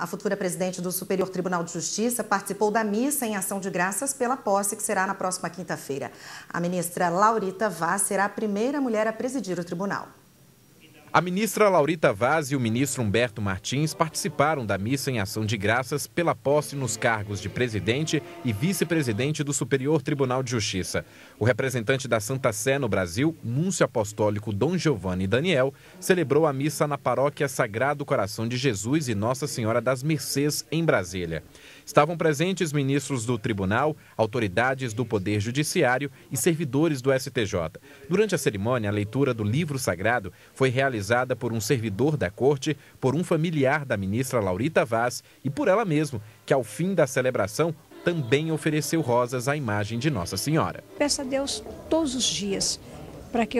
A futura presidente do Superior Tribunal de Justiça participou da missa em ação de graças pela posse, que será na próxima quinta-feira. A ministra Laurita Vaz será a primeira mulher a presidir o tribunal. A ministra Laurita Vaz e o ministro Humberto Martins participaram da missa em ação de graças pela posse nos cargos de presidente e vice-presidente do Superior Tribunal de Justiça. O representante da Santa Sé no Brasil, Núncio Apostólico Dom Giovanni Daniel, celebrou a missa na paróquia Sagrado Coração de Jesus e Nossa Senhora das Mercês, em Brasília. Estavam presentes ministros do tribunal, autoridades do Poder Judiciário e servidores do STJ. Durante a cerimônia, a leitura do livro sagrado foi realizada por um servidor da corte, por um familiar da ministra Laurita Vaz e por ela mesma, que ao fim da celebração também ofereceu rosas à imagem de Nossa Senhora. Peço a Deus todos os dias para que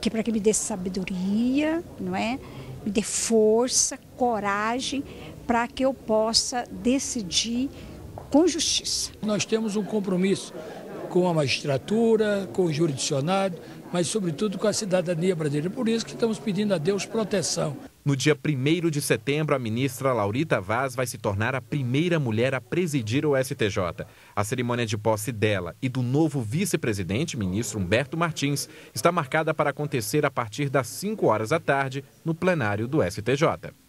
que que me dê sabedoria, não é? Me dê força, coragem para que eu possa decidir com justiça. Nós temos um compromisso com a magistratura, com o jurisdicionado, mas sobretudo com a cidadania brasileira. Por isso que estamos pedindo a Deus proteção. No dia 1 de setembro, a ministra Laurita Vaz vai se tornar a primeira mulher a presidir o STJ. A cerimônia de posse dela e do novo vice-presidente, ministro Humberto Martins, está marcada para acontecer a partir das 5 horas da tarde no plenário do STJ.